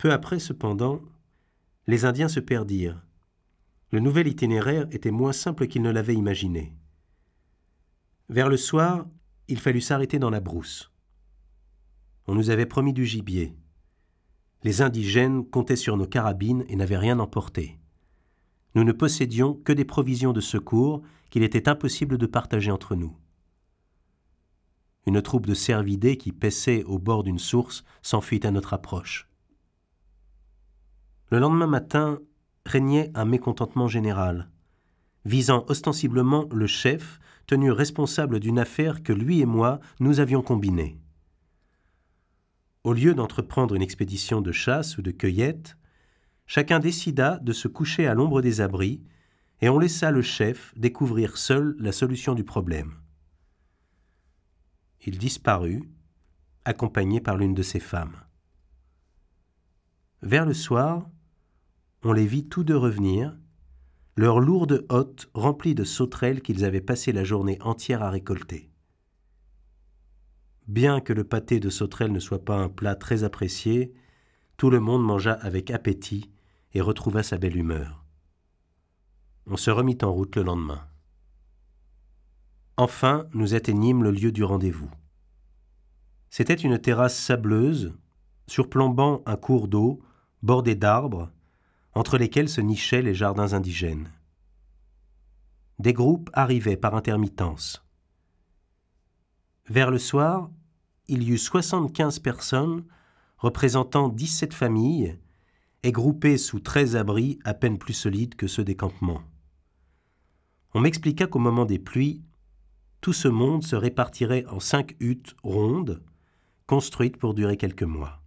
Peu après, cependant, les Indiens se perdirent. Le nouvel itinéraire était moins simple qu'ils ne l'avaient imaginé. Vers le soir, il fallut s'arrêter dans la brousse. On nous avait promis du gibier. Les indigènes comptaient sur nos carabines et n'avaient rien emporté. Nous ne possédions que des provisions de secours qu'il était impossible de partager entre nous. Une troupe de cervidés qui paissait au bord d'une source s'enfuit à notre approche. Le lendemain matin régnait un mécontentement général, visant ostensiblement le chef, tenu responsable d'une affaire que lui et moi nous avions combinée. Au lieu d'entreprendre une expédition de chasse ou de cueillette, chacun décida de se coucher à l'ombre des abris, et on laissa le chef découvrir seul la solution du problème. Il disparut, accompagné par l'une de ses femmes. Vers le soir, on les vit tous deux revenir, leurs lourdes hotte remplies de sauterelles qu'ils avaient passé la journée entière à récolter. Bien que le pâté de sauterelles ne soit pas un plat très apprécié, tout le monde mangea avec appétit et retrouva sa belle humeur. On se remit en route le lendemain. Enfin, nous atteignîmes le lieu du rendez-vous. C'était une terrasse sableuse, surplombant un cours d'eau, bordé d'arbres, entre lesquels se nichaient les jardins indigènes. Des groupes arrivaient par intermittence. Vers le soir, il y eut 75 personnes représentant 17 familles et groupées sous 13 abris à peine plus solides que ceux des campements. On m'expliqua qu'au moment des pluies, tout ce monde se répartirait en cinq huttes rondes, construites pour durer quelques mois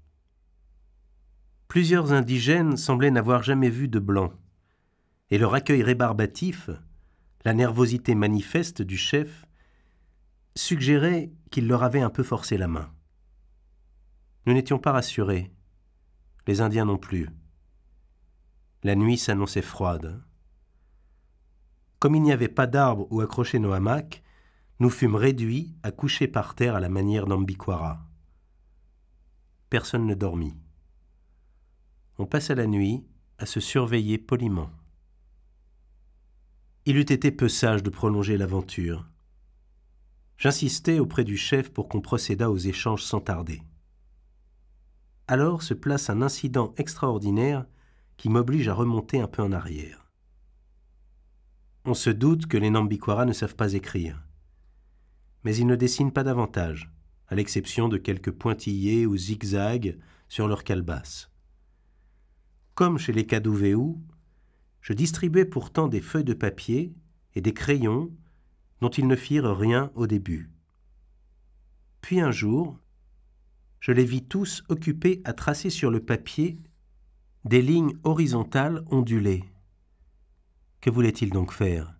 plusieurs indigènes semblaient n'avoir jamais vu de blanc, et leur accueil rébarbatif, la nervosité manifeste du chef, suggérait qu'il leur avait un peu forcé la main. Nous n'étions pas rassurés, les Indiens non plus. La nuit s'annonçait froide. Comme il n'y avait pas d'arbres où accrocher nos hamacs, nous fûmes réduits à coucher par terre à la manière d'Ambiquara. Personne ne dormit on passa la nuit à se surveiller poliment. Il eût été peu sage de prolonger l'aventure. J'insistais auprès du chef pour qu'on procédât aux échanges sans tarder. Alors se place un incident extraordinaire qui m'oblige à remonter un peu en arrière. On se doute que les Nambiquara ne savent pas écrire. Mais ils ne dessinent pas davantage, à l'exception de quelques pointillés ou zigzags sur leur calebasse. Comme chez les Cadouvéou, je distribuais pourtant des feuilles de papier et des crayons dont ils ne firent rien au début. Puis un jour, je les vis tous occupés à tracer sur le papier des lignes horizontales ondulées. Que voulaient-ils donc faire